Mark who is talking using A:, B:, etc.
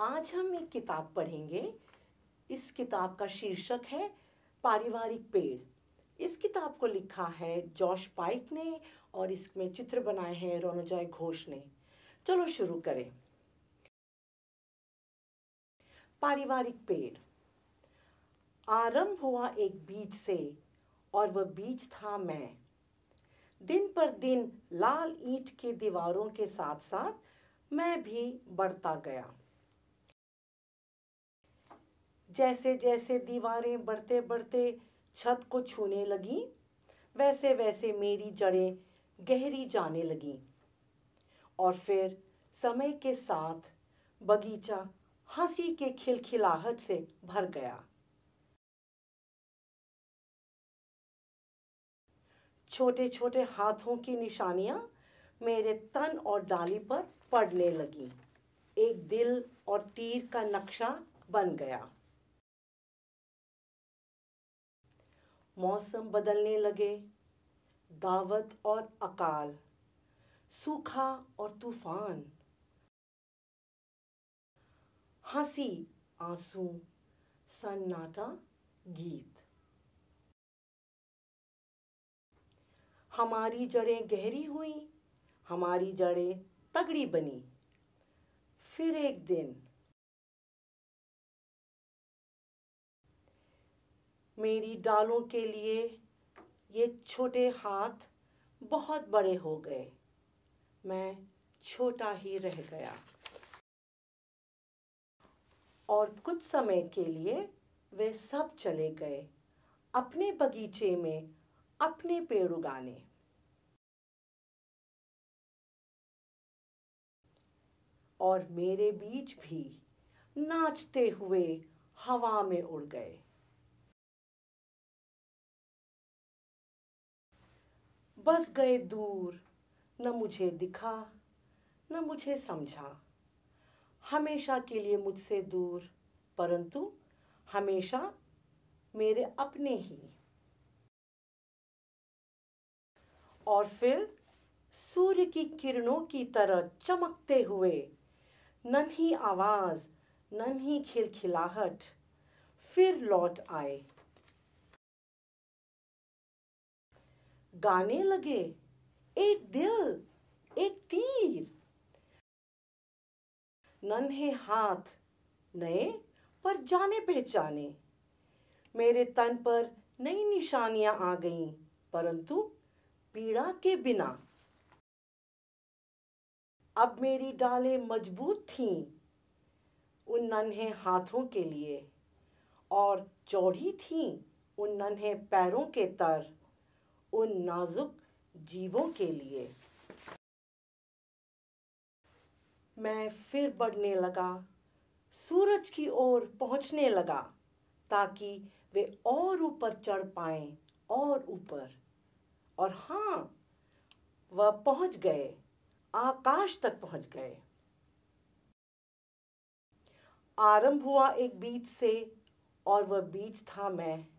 A: आज हम एक किताब पढ़ेंगे इस किताब का शीर्षक है पारिवारिक पेड़ इस किताब को लिखा है जॉश पाइक ने और इसमें चित्र बनाए हैं रोनोजॉय घोष ने चलो शुरू करें पारिवारिक पेड़ आरंभ हुआ एक बीज से और वह बीज था मैं दिन पर दिन लाल ईंट के दीवारों के साथ साथ मैं भी बढ़ता गया जैसे जैसे दीवारें बढ़ते बढ़ते छत को छूने लगीं वैसे वैसे मेरी जड़ें गहरी जाने लगीं और फिर समय के साथ बगीचा हंसी के खिलखिलाहट से भर गया छोटे छोटे हाथों की निशानियाँ मेरे तन और डाली पर पड़ने लगी एक दिल और तीर का नक्शा बन गया मौसम बदलने लगे दावत और अकाल सूखा और तूफान हंसी आंसू सन्नाटा गीत हमारी जड़ें गहरी हुई हमारी जड़ें तगड़ी बनी फिर एक दिन मेरी डालों के लिए ये छोटे हाथ बहुत बड़े हो गए मैं छोटा ही रह गया और कुछ समय के लिए वे सब चले गए अपने बगीचे में अपने पेड़ उगाने और मेरे बीच भी नाचते हुए हवा में उड़ गए बस गए दूर न मुझे दिखा न मुझे समझा हमेशा के लिए मुझसे दूर परंतु हमेशा मेरे अपने ही और फिर सूर्य की किरणों की तरह चमकते हुए नन्ही आवाज़ नन्ही खिलखिलाहट फिर लौट आए गाने लगे एक दिल एक तीर नन्हे हाथ नए पर जाने पहचाने मेरे तन पर नई निशानियां आ गईं परंतु पीड़ा के बिना अब मेरी डालें मजबूत थीं उन नन्हे हाथों के लिए और चौड़ी थीं उन नन्हे पैरों के तर उन नाजुक जीवों के लिए मैं फिर बढ़ने लगा सूरज की ओर पहुंचने लगा ताकि वे और ऊपर चढ़ पाए और ऊपर और हाँ वह पहुंच गए आकाश तक पहुंच गए आरंभ हुआ एक बीच से और वह बीच था मैं